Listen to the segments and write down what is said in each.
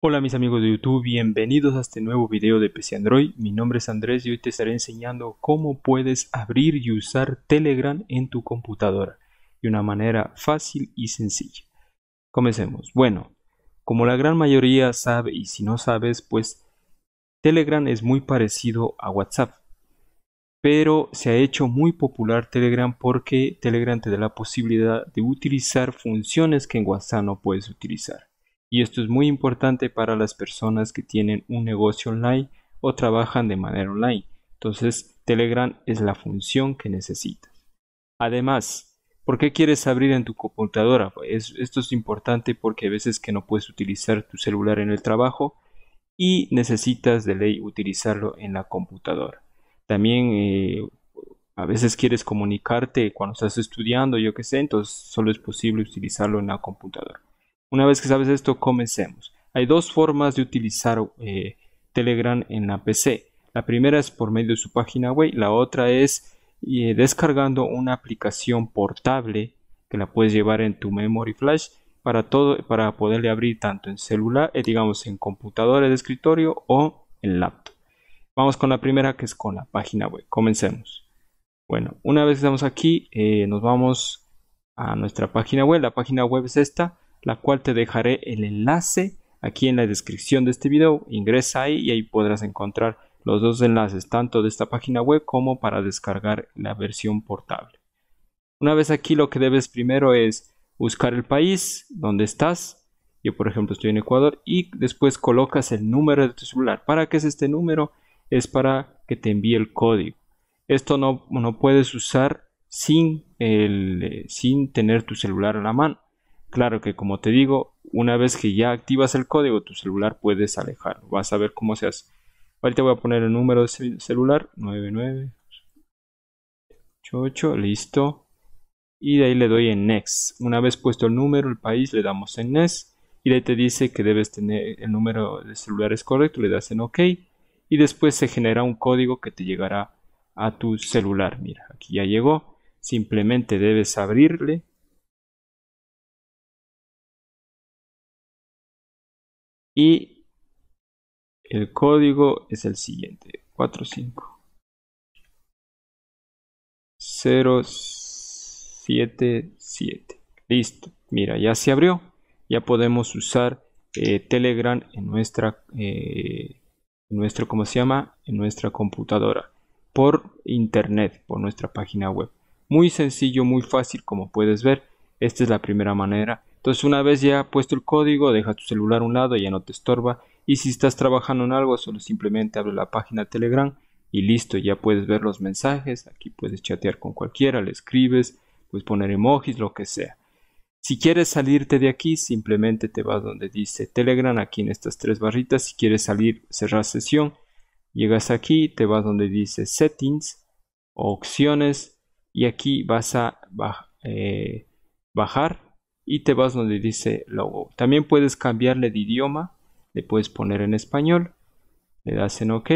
Hola mis amigos de YouTube, bienvenidos a este nuevo video de PC Android. Mi nombre es Andrés y hoy te estaré enseñando cómo puedes abrir y usar Telegram en tu computadora de una manera fácil y sencilla. Comencemos. Bueno, como la gran mayoría sabe y si no sabes, pues Telegram es muy parecido a WhatsApp. Pero se ha hecho muy popular Telegram porque Telegram te da la posibilidad de utilizar funciones que en WhatsApp no puedes utilizar y esto es muy importante para las personas que tienen un negocio online o trabajan de manera online. Entonces, Telegram es la función que necesitas. Además, ¿por qué quieres abrir en tu computadora? esto es importante porque a veces que no puedes utilizar tu celular en el trabajo y necesitas de ley utilizarlo en la computadora. También eh, a veces quieres comunicarte cuando estás estudiando, yo qué sé, entonces solo es posible utilizarlo en la computadora. Una vez que sabes esto, comencemos. Hay dos formas de utilizar eh, Telegram en la PC. La primera es por medio de su página web, la otra es eh, descargando una aplicación portable que la puedes llevar en tu memory flash para todo para poderle abrir tanto en celular, eh, digamos en computadora de escritorio o en laptop. Vamos con la primera que es con la página web. Comencemos. Bueno, una vez que estamos aquí, nos vamos a nuestra página web. La página web es esta la cual te dejaré el enlace aquí en la descripción de este video. Ingresa ahí y ahí podrás encontrar los dos enlaces, tanto de esta página web como para descargar la versión portable. Una vez aquí lo que debes primero es buscar el país donde estás. Yo por ejemplo estoy en Ecuador y después colocas el número de tu celular. ¿Para qué es este número? Es para que te envíe el código. Esto no, no puedes usar sin, el, eh, sin tener tu celular a la mano. Claro que como te digo, una vez que ya activas el código, tu celular puedes alejarlo. Vas a ver cómo se hace. te voy a poner el número de celular 9988, listo. Y de ahí le doy en Next. Una vez puesto el número, el país, le damos en Next. Y de ahí te dice que debes tener el número de celular es correcto, le das en OK. Y después se genera un código que te llegará a tu celular. Mira, aquí ya llegó. Simplemente debes abrirle Y el código es el siguiente, 45077, Listo. Mira, ya se abrió. Ya podemos usar eh, Telegram en nuestra, eh, se llama? En nuestra computadora. Por internet, por nuestra página web. Muy sencillo, muy fácil, como puedes ver. Esta es la primera manera entonces una vez ya puesto el código, deja tu celular a un lado, ya no te estorba. Y si estás trabajando en algo, solo simplemente abre la página Telegram y listo, ya puedes ver los mensajes. Aquí puedes chatear con cualquiera, le escribes, puedes poner emojis, lo que sea. Si quieres salirte de aquí, simplemente te vas donde dice Telegram, aquí en estas tres barritas. Si quieres salir, cerrar sesión. Llegas aquí, te vas donde dice Settings Opciones y aquí vas a eh, bajar y te vas donde dice logo. También puedes cambiarle de idioma, le puedes poner en español, le das en OK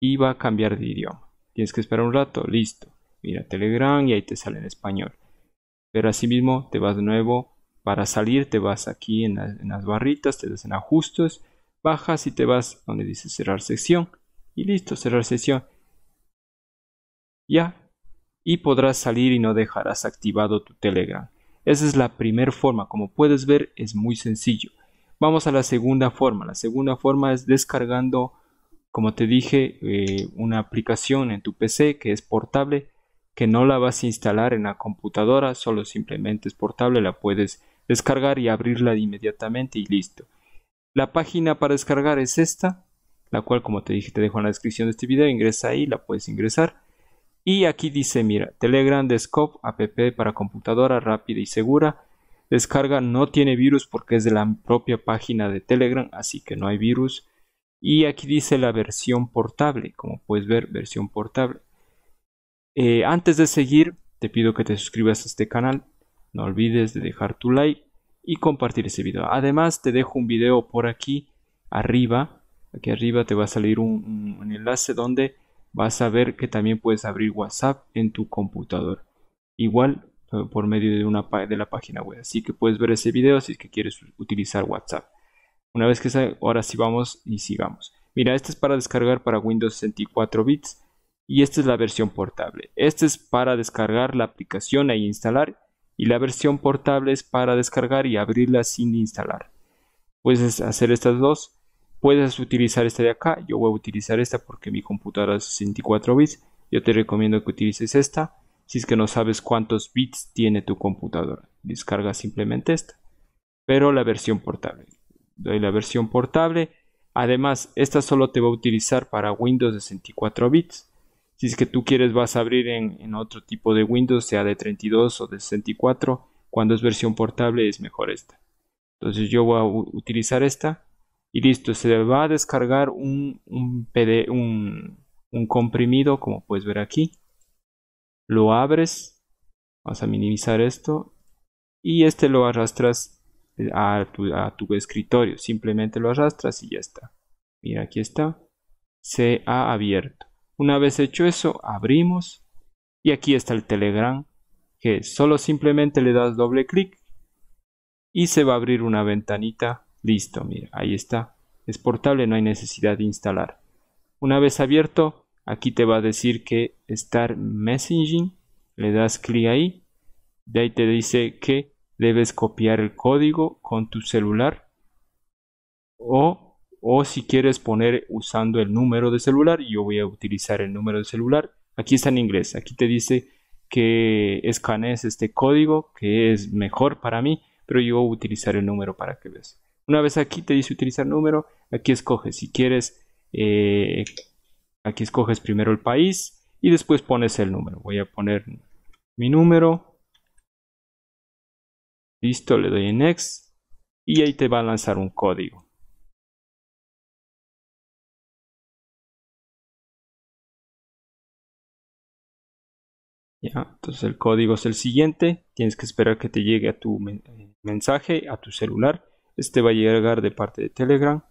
y va a cambiar de idioma. Tienes que esperar un rato, listo. Mira Telegram y ahí te sale en español. Pero así mismo te vas de nuevo para salir, te vas aquí en, las barritas, te das en ajustes, bajas y te vas donde dice cerrar sección y listo, cerrar sesión. Ya. Y podrás salir y no dejarás activado tu Telegram. Esa es la primera forma, como puedes ver es muy sencillo. Vamos a la segunda forma, la segunda forma es descargando, como te dije, eh, una aplicación en tu PC que es portable, que no la vas a instalar en la computadora, solo simplemente es portable, la puedes descargar y abrirla inmediatamente y listo. La página para descargar es esta, la cual como te dije te dejo en la descripción de este video, ingresa ahí, la puedes ingresar y aquí dice, mira, Telegram de app para computadora rápida y segura. Descarga no tiene virus porque es de la propia página de Telegram, así que no hay virus. Y aquí dice la versión portable, como puedes ver, versión portable. Eh, antes de seguir, te pido que te suscribas a este canal. No olvides de dejar tu like y compartir ese video. Además, te dejo un video por aquí arriba. Aquí arriba te va a salir un enlace donde vas a ver que también puedes abrir WhatsApp en tu computador. Igual eh, por medio de, una, de la página web. Así que puedes ver ese video si es que quieres utilizar WhatsApp. Una vez que ahora sí vamos y sigamos. Mira, este es para descargar para Windows 64 bits y esta es la versión portable. Este es para descargar la aplicación e instalar y la versión portable es para descargar y abrirla sin instalar. Puedes hacer estas dos Puedes utilizar esta de acá, yo voy a utilizar esta porque mi computadora es 64 bits. Yo te recomiendo que utilices esta si es que no sabes cuántos bits tiene tu computadora. Descarga simplemente esta, pero la versión portable. Doy la versión portable. Además, esta solo te va a utilizar para Windows de 64 bits. Si es que tú quieres, vas a abrir en, en otro tipo de Windows, sea de 32 o de 64. Cuando es versión portable es mejor esta. Entonces yo voy a utilizar esta y listo, se va a descargar un, un, comprimido como puedes ver aquí. Lo abres, vas a minimizar esto y este lo arrastras eh, a tu, a tu escritorio, simplemente lo arrastras y ya está. Mira, aquí está, se ha abierto. Una vez hecho eso, abrimos y aquí está el Telegram que solo simplemente le das doble clic y se va a abrir una ventanita Listo, mira, ahí está. Es portable, no hay necesidad de instalar. Una vez abierto, aquí te va a decir que estar Messaging. Le das clic ahí. De ahí te dice que debes copiar el código con tu celular. O, o si quieres poner usando el número de celular, yo voy a utilizar el número de celular. Aquí está en inglés. Aquí te dice que escanees este código, que es mejor para mí, pero yo voy a utilizar el número para que veas. Una vez aquí te dice utilizar número, aquí escoges si quieres, eh, aquí escoges primero el país y después pones el número. Voy a poner mi número. Listo, le doy en Next y ahí te va a lanzar un código. Ya, entonces el código es el siguiente, tienes que esperar que te llegue a tu eh, mensaje, a tu celular este va a llegar de parte de Telegram.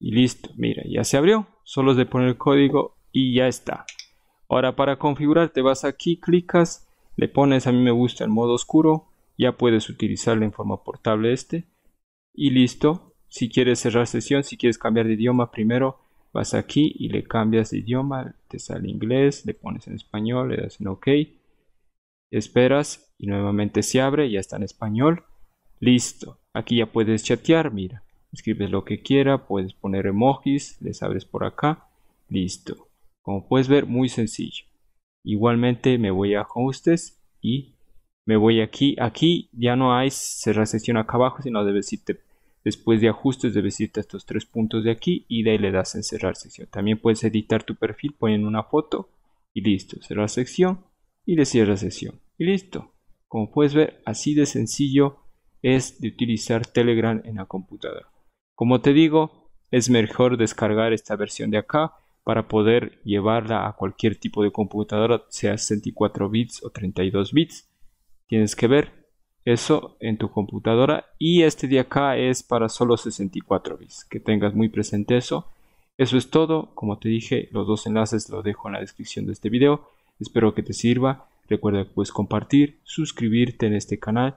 Y listo, mira, ya se abrió. Solo es de poner el código y ya está. Ahora para configurar te vas aquí, clicas, le pones a mí me gusta el modo oscuro. Ya puedes utilizarlo en forma portable este. Y listo. Si quieres cerrar sesión, si quieres cambiar de idioma primero, vas aquí y le cambias de idioma, te sale inglés, le pones en español, le das en OK, esperas y nuevamente se abre, ya está en español, listo. Aquí ya puedes chatear, mira. Escribes lo que quiera, puedes poner emojis, les abres por acá. Listo. Como puedes ver, muy sencillo. Igualmente me voy a ajustes y me voy aquí. Aquí ya no hay cerrar sesión acá abajo, sino debes irte después de ajustes, debes irte a estos tres puntos de aquí y de ahí le das en cerrar sesión. También puedes editar tu perfil poniendo una foto y listo. Cerrar sección y le cierra sesión. Y listo. Como puedes ver, así de sencillo es de utilizar Telegram en la computadora. Como te digo, es mejor descargar esta versión de acá para poder llevarla a cualquier tipo de computadora, sea 64 bits o 32 bits. Tienes que ver eso en tu computadora y este de acá es para solo 64 bits. Que tengas muy presente eso. Eso es todo. Como te dije, los dos enlaces los dejo en la descripción de este video. Espero que te sirva. Recuerda que puedes compartir, suscribirte en este canal